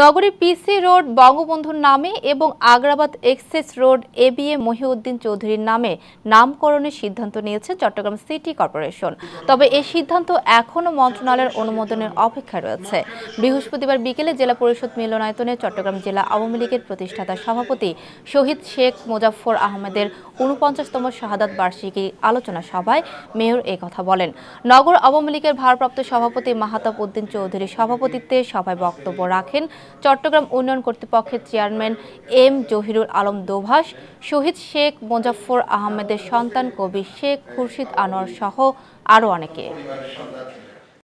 নগরী পিসি রোড বঙ্গবন্ধুর নামে এবং Agrabad access road A B A Mohiuddin চৌধুরীর নামে নামকরণের সিদ্ধান্ত নিয়েছে চট্টগ্রাম সিটি কর্পোরেশন তবে এ সিদ্ধান্ত এখনও মন্ত্রণালয়ের অনুমোদনের অপেক্ষায় রয়েছে বৃহস্পতিবার বিকেলে জেলা পরিষদ মিলনায়তনে চট্টগ্রাম জেলা আওয়ামী লীগের প্রতিষ্ঠাতা সভাপতি শহীদ শেখ মুজাফর আহমেদের উনপঞ্চাশতম শাহাদাত বার্ষিকী আলোচনা সভায় মেয়র এ কথা বলেন নগর আওয়ামী লীগের ভারপ্রাপ্ত সভাপতি মাহাতাব উদ্দিন চৌধুরীর সভাপতিত্বে সভায় বক্তব্য রাখেন চট্টগ্রাম উন্নয়ন কর্তৃপক্ষের চেয়ারম্যান এম জহিরুল আলম দোভাস শহীদ শেখ মুজাফর আহমেদের সন্তান কবি শেখ খুরশিদ আনোয়ার সহ আরও অনেকে